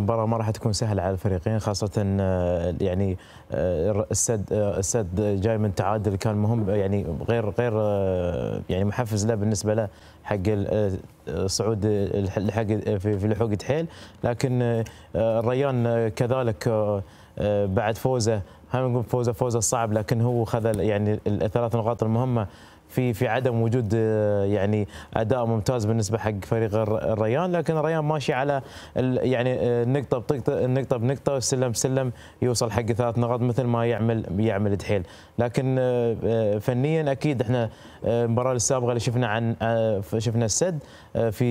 المباراة ما راح تكون سهلة على الفريقين خاصة آه، يعني آه، السد آه، السد جاي من تعادل كان مهم يعني غير غير يعني محفز له بالنسبة له حق الصعود لحق في لحوقه حيل لكن الريان كذلك بعد فوزه هم نقول فوزه فوزه صعب لكن هو خذ يعني الثلاث نقاط المهمه في في عدم وجود آه، يعني اداء ممتاز بالنسبه حق فريق الريان لكن الريان ماشي على يعني النقطه آه، بنقطه النقطه بنقطه سلم يوصل حق ثلاث نقاط مثل ما يعمل يعمل دحيل لكن آه، فنيا اكيد احنا المباراه السابقه اللي شفنا عن شفنا السد في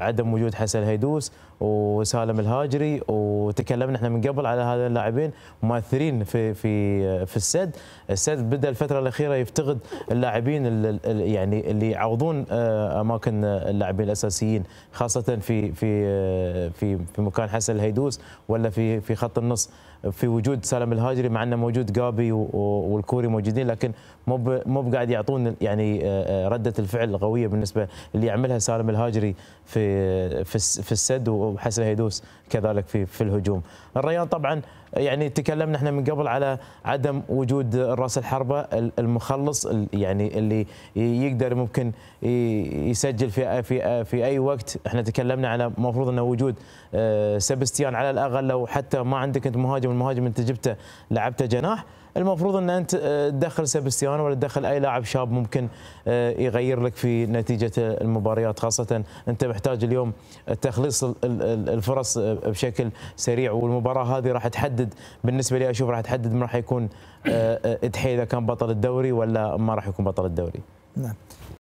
عدم وجود حسن هيدوس وسالم الهاجري وتكلمنا احنا من قبل على هذين اللاعبين مؤثرين يعني في في في السد السد بدا الفتره الاخيره يفتقد اللاعبين اللي يعني اللي يعوضون آه، اماكن آه، اللاعبين الاساسيين خاصه في في آه، في في مكان حسن الهيدوس ولا في في خط النص في وجود سالم الهاجري مع انه موجود جابي والكوري موجودين لكن مو مو قاعد يعطون يعني رده الفعل القويه بالنسبه اللي يعملها سالم الهاجري في في في السد وحسن هيدوس كذلك في في الهجوم الريان طبعا يعني تكلمنا احنا من قبل على عدم وجود راس الحربه المخلص يعني اللي يقدر ممكن يسجل في في في اي وقت احنا تكلمنا على المفروض انه وجود آه، سبستيان على الاقل لو حتى ما عندك انت مهاجم المهاجم انت جبته لعبته جناح المفروض ان انت آه، تدخل سبستيان ولا تدخل اي لاعب شاب ممكن آه، يغير لك في نتيجه المباريات خاصه انت محتاج اليوم تخليص الفرص بشكل سريع والمباراه هذه راح تحدد بالنسبه لي اشوف راح تحدد من راح يكون آه، آه، ادحي اذا كان بطل الدوري ولا ما راح يكون بطل الدوري نعم